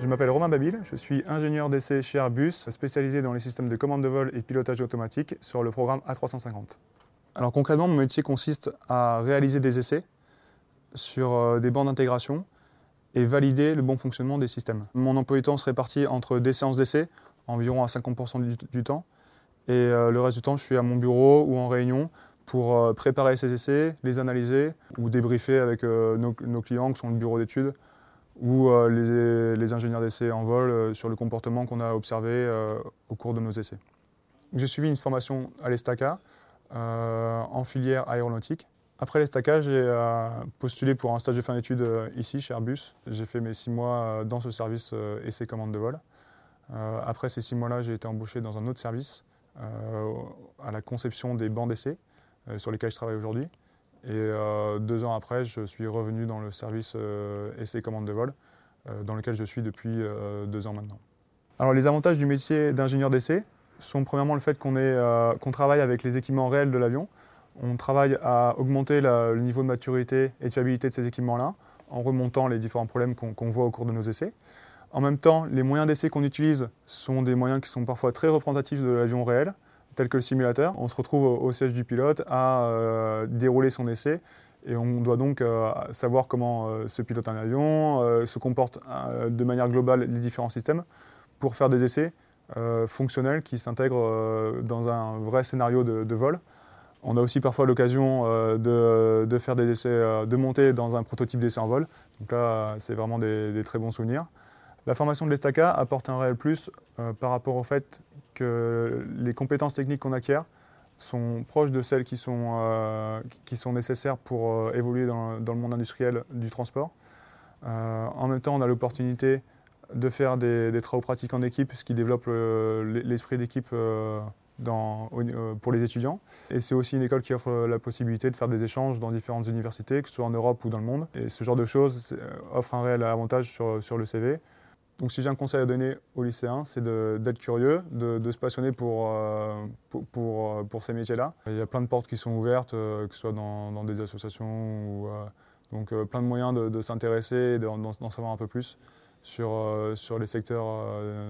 Je m'appelle Romain Babil, je suis ingénieur d'essai chez Airbus, spécialisé dans les systèmes de commande de vol et pilotage automatique sur le programme A350. Alors concrètement, mon métier consiste à réaliser des essais sur euh, des bancs d'intégration et valider le bon fonctionnement des systèmes. Mon emploi du temps se répartit entre des séances d'essai, environ à 50% du, temps, et euh, le reste du temps, je suis à mon bureau ou en réunion pour euh, préparer ces essais, les analyser ou débriefer avec nos clients qui sont le bureau d'études ou euh, les, ingénieurs d'essai en vol euh, sur le comportement qu'on a observé euh, au cours de nos essais. J'ai suivi une formation à l'ESTACA en filière aéronautique. Après l'ESTACA, j'ai postulé pour un stage de fin d'études ici, chez Airbus. J'ai fait mes six mois dans ce service essais commandes de vol. après ces six mois-là, j'ai été embauché dans un autre service à la conception des bancs d'essai sur lesquels je travaille aujourd'hui. Et euh, deux ans après, je suis revenu dans le service euh, essai commande de vol, euh, dans lequel je suis depuis deux ans maintenant. Alors les avantages du métier d'ingénieur d'essai sont premièrement le fait qu'on travaille avec les équipements réels de l'avion. On travaille à augmenter le niveau de maturité et de fiabilité de ces équipements-là en remontant les différents problèmes qu'on voit au cours de nos essais. En même temps, les moyens d'essai qu'on utilise sont des moyens qui sont parfois très représentatifs de l'avion réel tel que le simulateur. On se retrouve au, siège du pilote à euh, dérouler son essai. Et on doit donc euh, savoir comment euh, se pilote un avion, se comportent de manière globale les différents systèmes pour faire des essais fonctionnels qui s'intègrent dans un vrai scénario de, vol. On a aussi parfois l'occasion de, faire des essais, de monter dans un prototype d'essai en vol. Donc là, c'est vraiment des, très bons souvenirs. La formation de l'ESTACA apporte un réel plus euh, par rapport au fait que les compétences techniques qu'on acquiert sont proches de celles qui sont, euh, nécessaires pour euh, évoluer dans, le monde industriel du transport. en même temps, on a l'opportunité de faire des, travaux pratiques en équipe, ce qui développe l'esprit d'équipe pour les étudiants. Et c'est aussi une école qui offre la possibilité de faire des échanges dans différentes universités, que ce soit en Europe ou dans le monde. Et ce genre de choses offre un réel avantage sur le CV. Donc si j'ai un conseil à donner aux lycéens, c'est d'être curieux, de, se passionner euh, euh, pour, ces métiers-là. Il y a plein de portes qui sont ouvertes, euh, que ce soit dans, des associations ou donc plein de moyens de, s'intéresser et d'en savoir un peu plus sur, les secteurs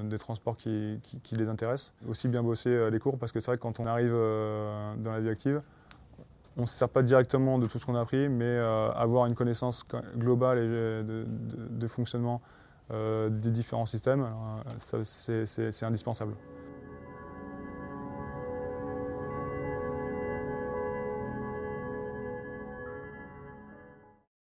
des transports qui, les intéressent. Aussi bien bosser les cours parce que c'est vrai que quand on arrive dans la vie active, on ne se sert pas directement de tout ce qu'on a appris, mais avoir une connaissance globale de fonctionnement euh, des différents systèmes, euh, c'est indispensable.